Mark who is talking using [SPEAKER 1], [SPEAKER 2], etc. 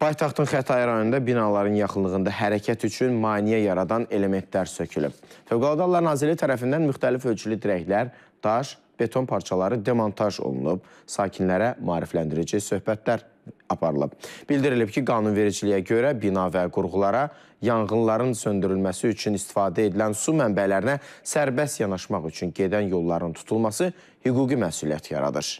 [SPEAKER 1] Paytaxtın Xətai rayonunda binaların yaxınlığında hərəkət üçün maneə yaradan elementlər sökülüb. Fövqəladə Hallar Nazirliyi tərəfindən müxtəlif ölçülü dirəklər, daş, beton parçaları demontaj olunub, sakinlərə marifləndirici söhbətlər aparılıb. Bildirilib ki, qanunvericiliyə görə bina və qurğulara yanğınların söndürülməsi üçün istifadə edilən su mənbələrinə sərbəst yanaşmaq üçün gedən yolların tutulması hüquqi məsuliyyət yaradır.